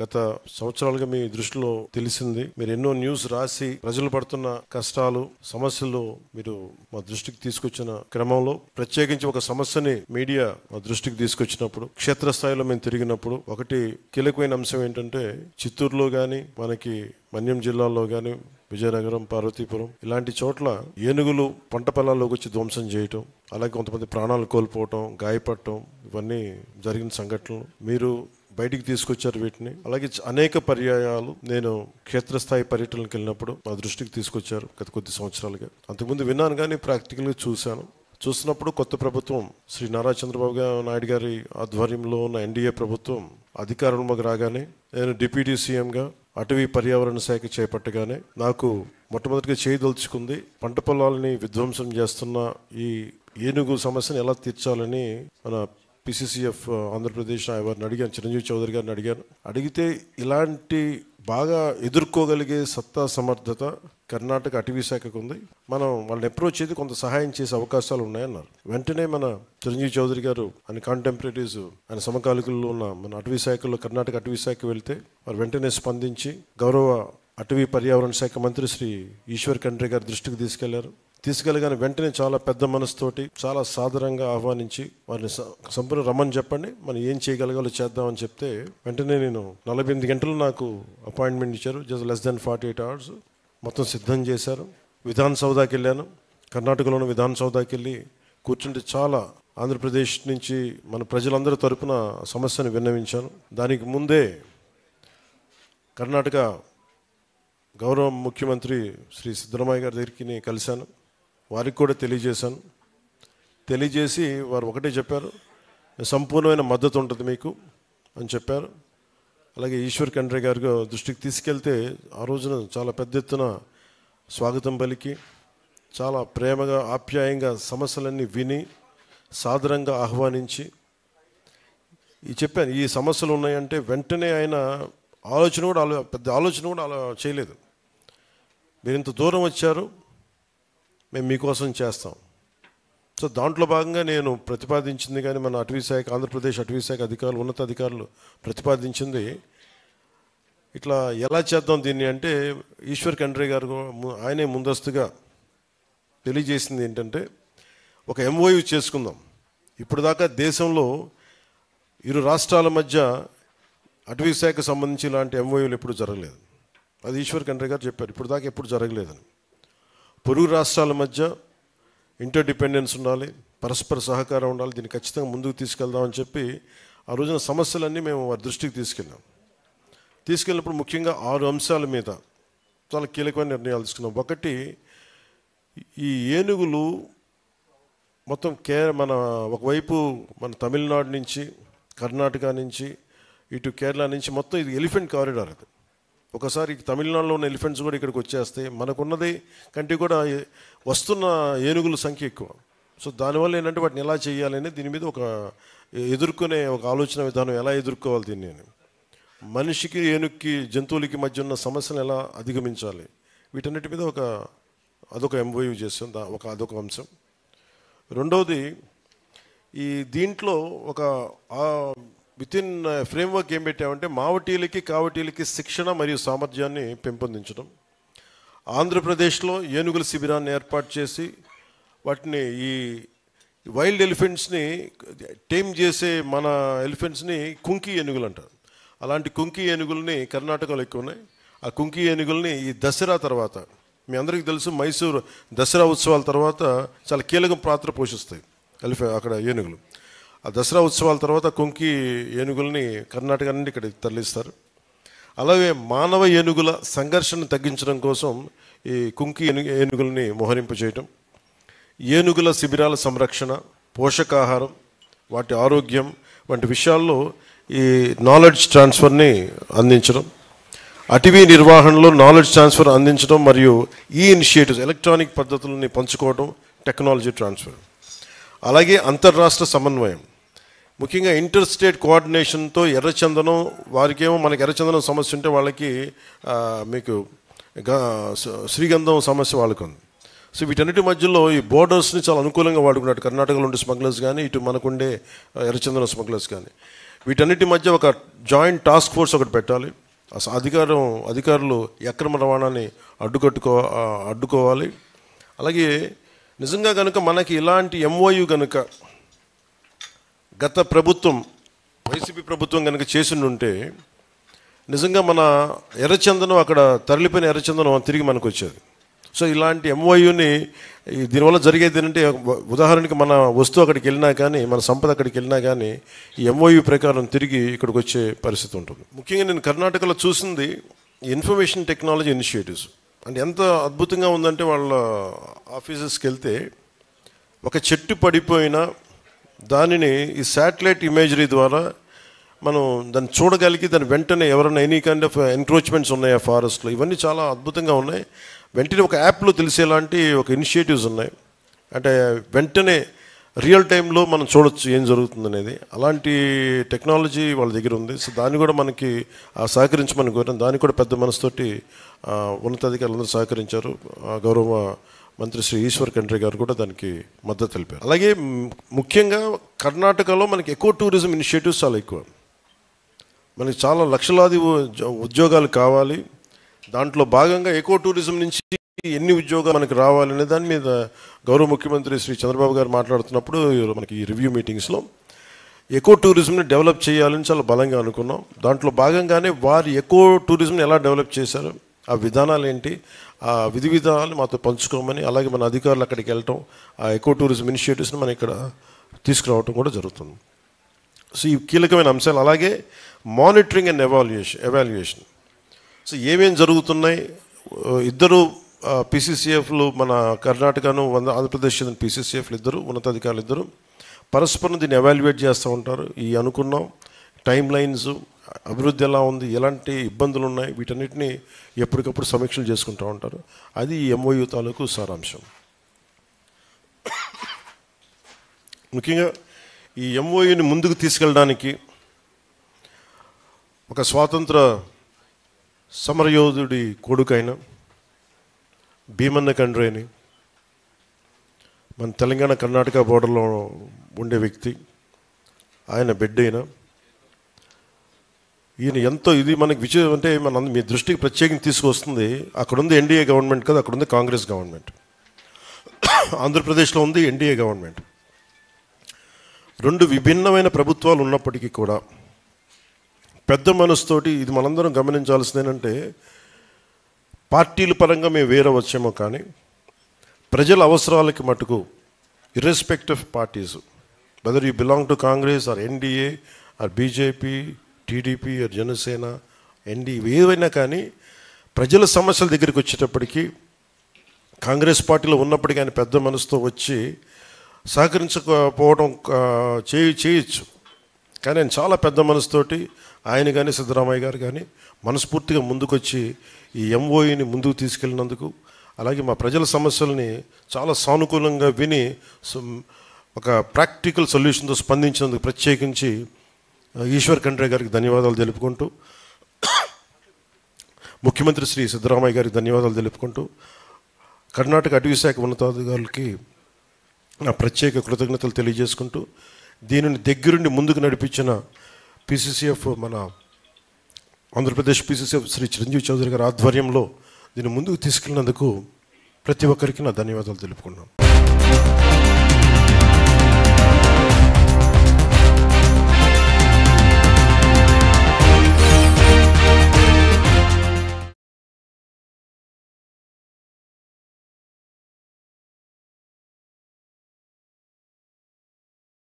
గత సంవత్సరాలుగా మీ దృష్టిలో తెలిసింది మీరు ఎన్నో న్యూస్ రాసి ప్రజలు పడుతున్న కష్టాలు సమస్యలు మీరు మా దృష్టికి తీసుకొచ్చిన క్రమంలో ప్రత్యేకించి ఒక సమస్యని మీడియా మా దృష్టికి తీసుకొచ్చినప్పుడు క్షేత్రస్థాయిలో మేము తిరిగినప్పుడు ఒకటి కీలకమైన అంశం ఏంటంటే చిత్తూరులో కానీ మనకి మన్యం జిల్లాలో కానీ విజయనగరం పార్వతీపురం ఇలాంటి చోట్ల ఏనుగులు పంట పొలాల్లోకి వచ్చి ధ్వంసం చేయటం అలాగే కొంతమంది ప్రాణాలు కోల్పోవటం గాయపడటం ఇవన్నీ జరిగిన సంఘటనలు మీరు బయటికి తీసుకొచ్చారు వీటిని అలాగే అనేక పర్యాయాలు నేను క్షేత్రస్థాయి పర్యటనకి వెళ్ళినప్పుడు మా దృష్టికి తీసుకొచ్చారు గత కొద్ది సంవత్సరాలుగా అంతకుముందు విన్నాను కానీ ప్రాక్టికల్గా చూశాను చూస్తున్నప్పుడు కొత్త ప్రభుత్వం శ్రీ నారా చంద్రబాబు నాయుడు గారి ఆధ్వర్యంలో ఉన్న ఎన్డీఏ ప్రభుత్వం అధికారంలోకి రాగానే నేను డిప్యూటీ సీఎంగా అటవీ పర్యావరణ శాఖ చేపట్టగానే నాకు మొట్టమొదటిగా చేయదలుచుకుంది పంట పొలాలని విధ్వంసం చేస్తున్న ఈ ఏనుగు సమస్యను ఎలా తీర్చాలని మన పీసీసీఎఫ్ ఆంధ్రప్రదేశ్ uh, ఎవరిని అడిగాను చిరంజీవి చౌదరి గారిని అడిగాను అడిగితే ఇలాంటి బాగా ఎదుర్కోగలిగే సత్తా సమర్థత కర్ణాటక అటవీ శాఖకు ఉంది మనం వాళ్ళని అప్రోచ్ చేసి కొంత సహాయం చేసే అవకాశాలు ఉన్నాయన్నారు వెంటనే మన చిరంజీవి చౌదరి గారు ఆయన కాంటెంపరీస్ ఆయన సమకాలికల్లో ఉన్న మన అటవీ శాఖల్లో కర్ణాటక అటవీ శాఖ వెళ్తే వారు వెంటనే స్పందించి గౌరవ అటవీ పర్యావరణ శాఖ మంత్రి శ్రీ ఈశ్వర్ ఖండ్రే గారి దృష్టికి తీసుకెళ్లారు తీసుకెళ్ళగానే వెంటనే చాలా పెద్ద మనసుతోటి చాలా సాధారణంగా ఆహ్వానించి వారిని సంపూర్ణ రమ్మని చెప్పండి మనం ఏం చేయగలగాలో చేద్దామని చెప్తే వెంటనే నేను నలభై ఎనిమిది గంటలు నాకు అపాయింట్మెంట్ ఇచ్చారు just less than forty eight hours మొత్తం సిద్ధం చేశారు విధాన్ సౌదాకి వెళ్ళాను కర్ణాటకలోని విధాన్ సౌదాకి వెళ్ళి కూర్చుంటే చాలా ఆంధ్రప్రదేశ్ నుంచి మన ప్రజలందరి తరపున సమస్యను విన్నవించాను దానికి ముందే కర్ణాటక గౌరవ ముఖ్యమంత్రి శ్రీ సిద్ధరామయ్య గారి దగ్గరికి నేను కలిశాను వారికి కూడా తెలియజేశాను తెలియజేసి వారు ఒకటే చెప్పారు సంపూర్ణమైన మద్దతు ఉంటుంది మీకు అని చెప్పారు అలాగే ఈశ్వర్ కండ్రే గారి దృష్టికి తీసుకెళ్తే ఆ రోజున చాలా పెద్ద ఎత్తున స్వాగతం పలికి చాలా ప్రేమగా ఆప్యాయంగా సమస్యలన్నీ విని సాదరంగా ఆహ్వానించి ఈ చెప్పాను ఈ సమస్యలు ఉన్నాయంటే వెంటనే ఆయన ఆలోచన కూడా పెద్ద ఆలోచన కూడా అలా చేయలేదు మీరు ఇంత దూరం వచ్చారు మేము మీకోసం చేస్తాం సో దాంట్లో భాగంగా నేను ప్రతిపాదించింది కానీ మన అటవీ శాఖ ఆంధ్రప్రదేశ్ అటవీ శాఖ అధికారులు అధికారులు ప్రతిపాదించింది ఇట్లా ఎలా చేద్దాం దీన్ని అంటే ఈశ్వర్ ఖండ్రే గారు ఆయనే ముందస్తుగా తెలియజేసింది ఏంటంటే ఒక ఎంఓయూ చేసుకుందాం ఇప్పుడు దాకా దేశంలో ఇరు రాష్ట్రాల మధ్య అటవీ శాఖకు సంబంధించి ఇలాంటి ఎంఓయూలు ఎప్పుడు జరగలేదు అది ఈశ్వర్ ఖండ్రే గారు చెప్పారు ఇప్పుడు దాకా ఎప్పుడు జరగలేదని పొరుగు రాష్ట్రాల మధ్య ఇంటర్ డిపెండెన్స్ ఉండాలి పరస్పర సహకారం ఉండాలి దీన్ని ఖచ్చితంగా ముందుకు తీసుకెళ్దామని చెప్పి ఆ రోజున సమస్యలన్నీ మేము వారి దృష్టికి తీసుకెళ్ళాం తీసుకెళ్ళినప్పుడు ముఖ్యంగా ఆరు అంశాల మీద చాలా కీలకమైన నిర్ణయాలు తీసుకున్నాం ఒకటి ఈ ఏనుగులు మొత్తం కే మన ఒకవైపు మన తమిళనాడు నుంచి కర్ణాటక నుంచి ఇటు కేరళ నుంచి మొత్తం ఇది ఎలిఫెంట్ కారిడార్ అది ఒకసారి తమిళనాడులో ఉన్న ఎలిఫెంట్స్ కూడా ఇక్కడికి వచ్చేస్తే మనకున్నది కంటే కూడా వస్తున్న ఏనుగుల సంఖ్య ఎక్కువ సో దానివల్ల ఏంటంటే వాటిని ఎలా చేయాలని దీని మీద ఒక ఎదుర్కొనే ఒక ఆలోచన విధానం ఎలా ఎదుర్కోవాలి దీన్ని అని మనిషికి ఏనుక్కి జంతువులకి మధ్య ఉన్న సమస్యను ఎలా అధిగమించాలి వీటన్నిటి మీద ఒక అదొక ఎంవైవ్ చేసాం దా ఒక అదొక అంశం రెండవది ఈ దీంట్లో ఒక వితిన్ ఫ్రేమ్ ఫ్రేమ్వర్క్ ఏం పెట్టామంటే మావటీలకి కావటీలకి శిక్షణ మరియు సామర్థ్యాన్ని పెంపొందించడం ఆంధ్రప్రదేశ్లో ఏనుగుల శిబిరాన్ని ఏర్పాటు చేసి వాటిని ఈ వైల్డ్ ఎలిఫెంట్స్ని టేమ్ చేసే మన ఎలిఫెంట్స్ని కుంకి ఏనుగులు అంటారు అలాంటి కుంకి ఏనుగుల్ని కర్ణాటకలో ఎక్కువ ఉన్నాయి ఆ కుంకి ఏనుగుల్ని ఈ దసరా తర్వాత మీ అందరికీ తెలుసు మైసూరు దసరా ఉత్సవాల తర్వాత చాలా కీలకం పాత్ర పోషిస్తాయి ఎలిఫె అక్కడ ఏనుగులు ఆ దసరా ఉత్సవాల తర్వాత కొంకి ఏనుగుల్ని కర్ణాటక నుండి ఇక్కడ తరలిస్తారు అలాగే మానవ ఏనుగుల సంఘర్షణను తగ్గించడం కోసం ఈ కుంకి ఏను ఏనుగుల్ని మోహరింప చేయటం ఏనుగుల శిబిరాల సంరక్షణ పోషకాహారం వాటి ఆరోగ్యం వంటి విషయాల్లో ఈ నాలెడ్జ్ ట్రాన్స్ఫర్ని అందించడం అటవీ నిర్వహణలో నాలెడ్జ్ ట్రాన్స్ఫర్ అందించడం మరియు ఈ ఇనిషియేటివ్స్ ఎలక్ట్రానిక్ పద్ధతులని పంచుకోవడం టెక్నాలజీ ట్రాన్స్ఫర్ అలాగే అంతర్రాష్ట్ర సమన్వయం ముఖ్యంగా ఇంటర్ స్టేట్ కోఆర్డినేషన్తో ఎర్రచందనం వారికేమో మనకి ఎర్రచందనం సమస్య ఉంటే వాళ్ళకి మీకు శ్రీగంధం సమస్య వాళ్ళకు ఉంది సో వీటన్నిటి మధ్యలో ఈ బోర్డర్స్ని చాలా అనుకూలంగా వాడుకున్నాడు కర్ణాటకలో ఉండే స్మగ్లర్స్ కానీ ఇటు మనకుండే ఎర్రచందనం స్మగ్లర్స్ కానీ వీటన్నిటి మధ్య ఒక జాయింట్ టాస్క్ ఫోర్స్ ఒకటి పెట్టాలి అసలు అధికారం అధికారులు అక్రమ రవాణాని అడ్డుకట్టుకో అడ్డుకోవాలి అలాగే నిజంగా కనుక మనకి ఇలాంటి ఎంఓయు కనుక గత ప్రభుత్వం వైసీపీ ప్రభుత్వం కనుక చేసిండుంటే నిజంగా మన ఎర్రచందనం అక్కడ తరలిపోయిన ఎర్రచందనం తిరిగి మనకు వచ్చేది సో ఇలాంటి ఎంఓయుని దీనివల్ల జరిగేది ఏంటంటే ఉదాహరణకి మన వస్తువు అక్కడికి వెళ్ళినా కానీ మన సంపద అక్కడికి వెళ్ళినా కానీ ఈ ఎంఓయు ప్రకారం తిరిగి ఇక్కడికి వచ్చే పరిస్థితి ఉంటుంది ముఖ్యంగా నేను కర్ణాటకలో చూసింది ఇన్ఫర్మేషన్ టెక్నాలజీ ఇనిషియేటివ్స్ అండ్ ఎంత అద్భుతంగా ఉందంటే వాళ్ళ ఆఫీసెస్కి వెళ్తే ఒక చెట్టు పడిపోయినా దానిని ఈ శాటిలైట్ ఇమేజరీ ద్వారా మనం దాన్ని చూడగలిగి దాని వెంటనే ఎవరైనా ఎనీ కైండ్ ఆఫ్ ఎంక్రోచ్మెంట్స్ ఉన్నాయా ఫారెస్ట్లో ఇవన్నీ చాలా అద్భుతంగా ఉన్నాయి వెంటనే ఒక యాప్లో తెలిసేలాంటి ఒక ఇనిషియేటివ్స్ ఉన్నాయి అంటే వెంటనే రియల్ టైంలో మనం చూడొచ్చు ఏం జరుగుతుంది అనేది అలాంటి టెక్నాలజీ వాళ్ళ దగ్గర ఉంది సో దాన్ని కూడా మనకి సహకరించమని కోరిన దానికి కూడా పెద్ద మనసుతోటి ఉన్నతాధికారులందరూ సహకరించారు గౌరవ మంత్రి శ్రీ ఈశ్వర్ కండ్రి గారు కూడా దానికి మద్దతు తెలిపారు అలాగే ముఖ్యంగా కర్ణాటకలో మనకి ఎక్కువ టూరిజం ఇనిషియేటివ్స్ చాలా ఎక్కువ మనకి చాలా లక్షలాది ఉద్యోగాలు కావాలి దాంట్లో భాగంగా ఎక్కువ టూరిజం నుంచి ఎన్ని ఉద్యోగాలు మనకు రావాలనే దాని మీద గౌరవ ముఖ్యమంత్రి శ్రీ చంద్రబాబు గారు మాట్లాడుతున్నప్పుడు మనకి ఈ రివ్యూ మీటింగ్స్లో ఎకో టూరిజంని డెవలప్ చేయాలని చాలా బలంగా అనుకున్నాం దాంట్లో భాగంగానే వారు ఎకో టూరిజంని ఎలా డెవలప్ చేశారు ఆ విధానాలు ఏంటి ఆ విధి విధానాలు మాతో పంచుకోమని అలాగే మన అధికారులు అక్కడికి వెళ్ళటం ఆ ఎకో టూరిజం ఇనిషియేటివ్స్ని మనం ఇక్కడ తీసుకురావటం కూడా జరుగుతుంది సో ఈ కీలకమైన అంశాలు అలాగే monitoring and evaluation evaluation so ఏమేమి జరుగుతున్నాయి ఇద్దరు పీసీసీఎఫ్లు మన కర్ణాటకను వంద ఆంధ్రప్రదేశ్ చెందిన పీసీసీఎఫ్లు ఇద్దరు ఉన్నతాధికారులు ఇద్దరు పరస్పరం దీన్ని అవాల్యుయేట్ చేస్తూ ఉంటారు ఈ అనుకున్నాం టైం లైన్స్ అభివృద్ధి ఎలా ఉంది ఎలాంటి ఇబ్బందులు ఉన్నాయి వీటన్నిటిని ఎప్పటికప్పుడు సమీక్షలు చేసుకుంటూ ఉంటారు అది ఎంఓయు తాలూకు సారాంశం ముఖ్యంగా ఈ ఎంఓయుని ముందుకు తీసుకెళ్ళడానికి ఒక స్వాతంత్ర సమరయోధుడి కొడుకైన భీమన్న అని మన తెలంగాణ కర్ణాటక బోర్డర్లో ఉండే వ్యక్తి ఆయన బిడ్డ అయినా ఈయన ఎంతో ఇది మనకి విజయం అంటే మన మీ దృష్టికి ప్రత్యేకంగా తీసుకొస్తుంది అక్కడుంది ఎన్డీఏ గవర్నమెంట్ కదా అక్కడుంది కాంగ్రెస్ గవర్నమెంట్ ఆంధ్రప్రదేశ్లో ఉంది ఎన్డీఏ గవర్నమెంట్ రెండు విభిన్నమైన ప్రభుత్వాలు ఉన్నప్పటికీ కూడా పెద్ద మనసుతోటి ఇది మనందరం గమనించాల్సిందేనంటే పార్టీల పరంగా మేము వేరే వచ్చామో కానీ ప్రజల అవసరాలకి మటుకు irrespective of parties whether you belong to Congress or NDA or BJP TDP or Janasena ఎన్డీ ఏవైనా కానీ ప్రజల సమస్యల దగ్గరికి వచ్చేటప్పటికీ కాంగ్రెస్ పార్టీలో ఉన్నప్పటికీ ఆయన పెద్ద మనసుతో వచ్చి సహకరించకపోవడం చేయి చేయొచ్చు కానీ ఆయన చాలా పెద్ద మనసుతోటి ఆయన కానీ సిద్ధరామయ్య గారు కానీ మనస్ఫూర్తిగా ముందుకొచ్చి ఈ ఎంఓఈని e ముందుకు తీసుకెళ్ళినందుకు అలాగే మా ప్రజల సమస్యల్ని చాలా సానుకూలంగా విని ఒక ప్రాక్టికల్ సొల్యూషన్తో స్పందించినందుకు ప్రత్యేకించి ఈశ్వర్ ఖండ్రే గారికి ధన్యవాదాలు తెలుపుకుంటూ ముఖ్యమంత్రి శ్రీ సిద్ధరామయ్య గారికి ధన్యవాదాలు తెలుపుకుంటూ కర్ణాటక అటవీశాఖ ఉన్నతాధికారులకి నా ప్రత్యేక కృతజ్ఞతలు తెలియజేసుకుంటూ దీనిని దగ్గరుండి ముందుకు నడిపించిన పీసీసీఎఫ్ మన ఆంధ్రప్రదేశ్ పీసీసీఎఫ్ శ్రీ చిరంజీవి చౌదరి గారి ఆధ్వర్యంలో దీన్ని ముందుకు తీసుకెళ్ళినందుకు ప్రతి ఒక్కరికి నా ధన్యవాదాలు తెలుపుకున్నాను